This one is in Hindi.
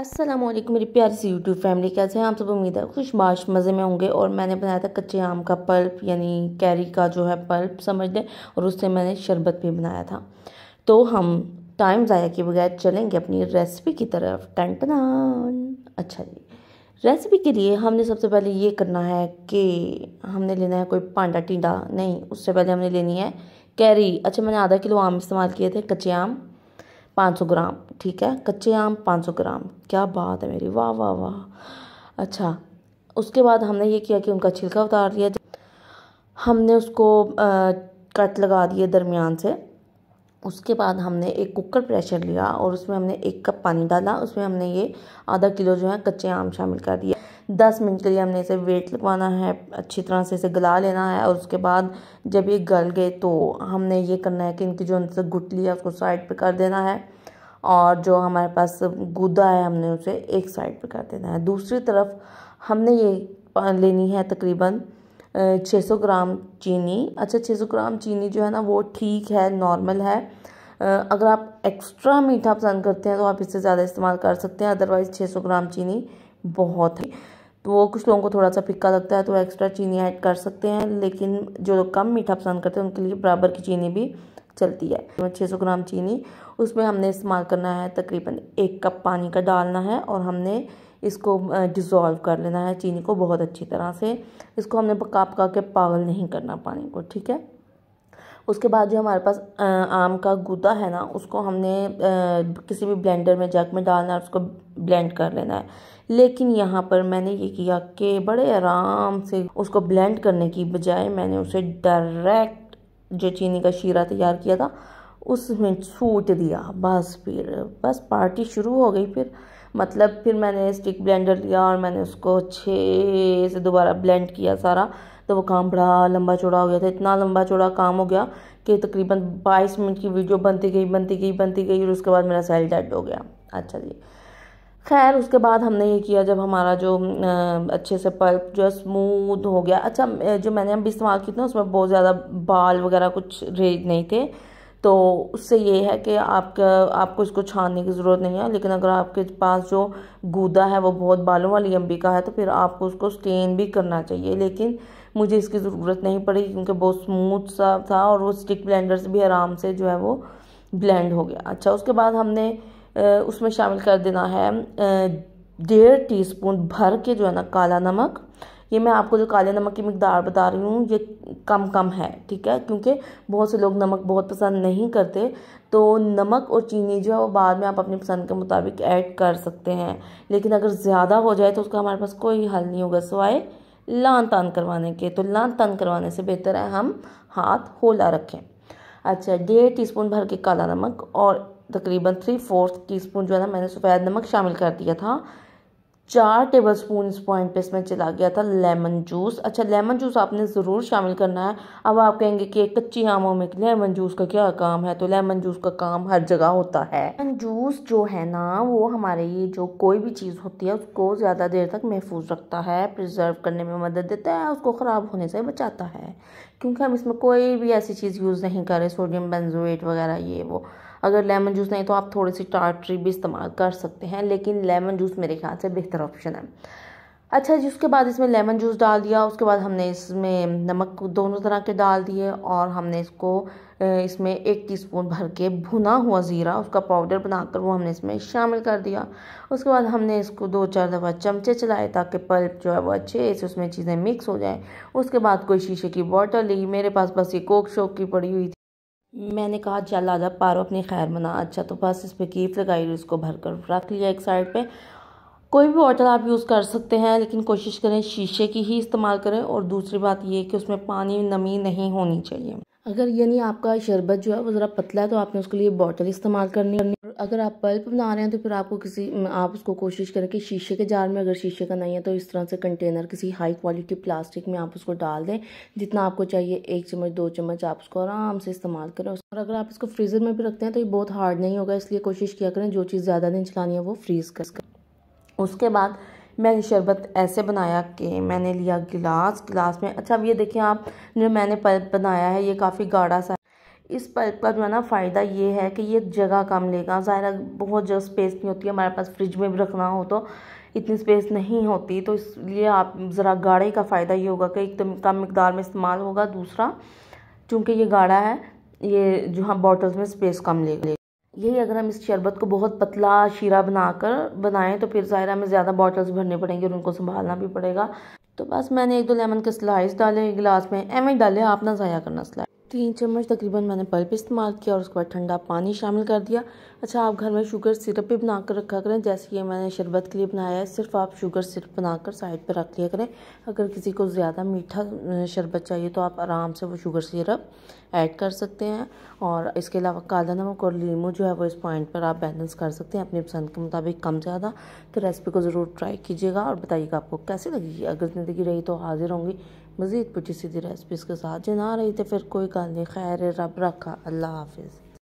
असलम मेरी प्यारी सी यूट्यूब फैमिली कैसे हैं आप सब उम्मीद है खुशबाश मज़े में होंगे और मैंने बनाया था कच्चे आम का पल्प यानी कैरी का जो है पल्प समझ लें और उससे मैंने शरबत भी बनाया था तो हम टाइम ज़ाया के बगैर चलेंगे अपनी रेसिपी की तरफ टन अच्छा जी रेसिपी के लिए हमने सबसे पहले ये करना है कि हमने लेना है कोई पांडा टीडा नहीं उससे पहले हमने लेनी है कैरी अच्छा मैंने आधा किलो आम इस्तेमाल किए थे कच्चे आम पाँच सौ ग्राम ठीक है कच्चे आम पाँच सौ ग्राम क्या बात है मेरी वाह वाह वाह अच्छा उसके बाद हमने ये किया कि उनका छिलका उतार लिया हमने उसको आ, कट लगा दिए दरमियान से उसके बाद हमने एक कुकर प्रेशर लिया और उसमें हमने एक कप पानी डाला उसमें हमने ये आधा किलो जो है कच्चे आम शामिल कर दिए दस मिनट के लिए हमने इसे वेट लगवाना है अच्छी तरह से इसे गला लेना है और उसके बाद जब ये गल गए तो हमने ये करना है कि इनकी जो इनसे गुटली है उसको साइड पर कर देना है और जो हमारे पास गुदा है हमने उसे एक साइड पर कर देना है दूसरी तरफ हमने ये लेनी है तकरीबन 600 ग्राम चीनी अच्छा 600 ग्राम चीनी जो है ना वो ठीक है नॉर्मल है अगर आप एक्स्ट्रा मीठा पसंद करते हैं तो आप इससे ज़्यादा इस्तेमाल कर सकते हैं अदरवाइज़ 600 ग्राम चीनी बहुत है तो वो कुछ लोगों को थोड़ा सा फिक्का लगता है तो एक्स्ट्रा चीनी ऐड कर सकते हैं लेकिन जो लोग कम मीठा पसंद करते हैं उनके लिए बराबर की चीनी भी चलती है तो छः सौ ग्राम चीनी उसमें हमने इस्तेमाल करना है तकरीबन एक कप पानी का डालना है और हमने इसको डिज़ोल्व कर लेना है चीनी को बहुत अच्छी तरह से इसको हमने पका पका के पागल नहीं करना पानी को ठीक है उसके बाद जो हमारे पास आम का गुदा है ना उसको हमने किसी भी ब्लेंडर में जग में डालना है उसको ब्लेंड कर लेना है लेकिन यहाँ पर मैंने ये किया कि बड़े आराम से उसको ब्लेंड करने की बजाय मैंने उसे डायरेक्ट जो चीनी का शीरा तैयार किया था उसमें छूट दिया बस फिर बस पार्टी शुरू हो गई फिर मतलब फिर मैंने स्टिक ब्लेंडर लिया और मैंने उसको अच्छे से दोबारा ब्लेंड किया सारा तो वो काम बड़ा लंबा चौड़ा हो गया था इतना लंबा चौड़ा काम हो गया कि तकरीबन 22 मिनट की वीडियो बनती गई बनती गई बनती गई और उसके बाद मेरा सेल डेड हो गया अच्छा जी खैर उसके बाद हमने ये किया जब हमारा जो अच्छे से पल्प जो स्मूथ हो गया अच्छा जो मैंने अभी इस्तेमाल की थी उसमें बहुत ज़्यादा बाल वगैरह कुछ रेज नहीं थे तो उससे ये है कि आपका आपको इसको छानने की ज़रूरत नहीं है लेकिन अगर आपके पास जो गूदा है वो बहुत बालों वाली का है तो फिर आपको उसको स्टेन भी करना चाहिए लेकिन मुझे इसकी ज़रूरत नहीं पड़ी क्योंकि बहुत स्मूथ सा था और वो स्टिक ब्लेंडर से भी आराम से जो है वो ब्लेंड हो गया अच्छा उसके बाद हमने उसमें शामिल कर देना है डेढ़ टीस्पून भर के जो है ना काला नमक ये मैं आपको जो काले नमक की मकदार बता रही हूँ ये कम कम है ठीक है क्योंकि बहुत से लोग नमक बहुत पसंद नहीं करते तो नमक और चीनी जो है वो बाद में आप अपनी पसंद के मुताबिक ऐड कर सकते हैं लेकिन अगर ज़्यादा हो जाए तो उसका हमारे पास कोई हल नहीं होगा सवाए लान तान करवाने के तो लान तान करवाने से बेहतर है हम हाथ होला रखें अच्छा डेढ़ स्पून भर के काला नमक और तकरीबन थ्री फोर्थ स्पून जो है ना मैंने सफ़ेद नमक शामिल कर दिया था चार टेबल स्पून पॉइंट पे इसमें चला गया था लेमन जूस अच्छा लेमन जूस आपने ज़रूर शामिल करना है अब आप कहेंगे कि कच्ची आमों में लेमन जूस का क्या काम है तो लेमन जूस का काम हर जगह होता है लेमन जूस जो है ना वो हमारे ये जो कोई भी चीज़ होती है उसको ज़्यादा देर तक महफूज रखता है प्रिजर्व करने में मदद देता है उसको ख़राब होने से बचाता है क्योंकि हम इसमें कोई भी ऐसी चीज़ यूज़ नहीं कर रहे सोडियम बेंजोएट वगैरह ये वो अगर लेमन जूस नहीं तो आप थोड़ी सी टाटरी भी इस्तेमाल कर सकते हैं लेकिन लेमन जूस मेरे ख्याल से बेहतर ऑप्शन है अच्छा जी उसके बाद इसमें लेमन जूस डाल दिया उसके बाद हमने इसमें नमक दोनों तरह के डाल दिए और हमने इसको इसमें एक टीस्पून भर के भुना हुआ ज़ीरा उसका पाउडर बनाकर वो हमने इसमें शामिल कर दिया उसके बाद हमने इसको दो चार दफ़ा चमचे चलाए ताकि पल्प जो है वो अच्छे से उसमें चीज़ें मिक्स हो जाएँ उसके बाद कोई शीशे की बॉटल ली मेरे पास बस ये कोक शोक की पड़ी हुई थी मैंने कहा चल आजा पारो अपनी खैर मना अच्छा तो बस इस पर कीफ लगाई और इसको भर कर रख लिया एक साइड पे कोई भी बॉटल आप यूज़ कर सकते हैं लेकिन कोशिश करें शीशे की ही इस्तेमाल करें और दूसरी बात ये कि उसमें पानी नमी नहीं होनी चाहिए अगर यानी आपका शरबत जो है वो ज़रा पतला है तो आपने उसके लिए बॉटल इस्तेमाल करनी अगर आप बल्ब बना रहे हैं तो फिर आपको किसी आप उसको कोशिश करें कि शीशे के जार में अगर शीशे का नहीं है तो इस तरह से कंटेनर किसी हाई क्वालिटी प्लास्टिक में आप उसको डाल दें जितना आपको चाहिए एक चम्मच दो चम्मच आप उसको आराम से इस्तेमाल करें और अगर आप इसको फ्रीज़र में भी रखते हैं तो ये बहुत हार्ड नहीं होगा इसलिए कोशिश किया करें जो चीज़ ज़्यादा दिन चलानी है वो फ्रीज़ कर उसके बाद मैंने शरबत ऐसे बनाया कि मैंने लिया गिलास गिलास में अच्छा अब ये देखें आप जो मैंने पल्प बनाया है ये काफ़ी गाढ़ा सा इस पाइप का जो है ना फ़ायदा ये है कि ये जगह कम लेगा ज़ाहिर बहुत ज़्यादा स्पेस नहीं होती हमारे पास फ्रिज में भी रखना हो तो इतनी स्पेस नहीं होती तो इसलिए आप ज़रा गाढ़े का फ़ायदा ये होगा कि एक तो कम मकदार में इस्तेमाल होगा दूसरा चूँकि ये गाढ़ा है ये जो हम बॉटल्स में स्पेस कम ले लेगा यही अगर हम इस शरबत को बहुत पतला शीरा बनाकर बनाएं तो फिर ज़ाहिर हमें ज़्यादा बॉटल्स भरने पड़ेंगे और उनको संभालना भी पड़ेगा तो बस मैंने एक दो लेमन के स्लाइस डाले गिलास में एम डाले आप ना ज़ाया करना स्लाइस तीन चम्मच तकरीबन मैंने पल्प इस्तेमाल किया और उसके बाद ठंडा पानी शामिल कर दिया अच्छा आप घर में शुगर सिरप भी बना कर रखा करें जैसे कि मैंने शरबत के लिए बनाया है सिर्फ आप शुगर सिरप बनाकर साइड पर रख लिया करें अगर किसी को ज़्यादा मीठा शरबत चाहिए तो आप आराम से वो शुगर सिरप ऐड कर सकते हैं और इसके अलावा काला नमक और लीमू जो है वो इस पॉइंट पर आप बैलेंस कर सकते हैं अपनी पसंद के मुताबिक कम ज़्यादा तो रेसिपी को ज़रूर ट्राई कीजिएगा और बताइएगा आपको कैसी लगेगी अगर ज़िंदगी रही तो हाजिर होंगी मज़ीद पूछी सीधी रेसिपीज़ के साथ जिन आ रही थी फिर कोई गल नहीं खैर रब रखा अल्लाह हाफिज़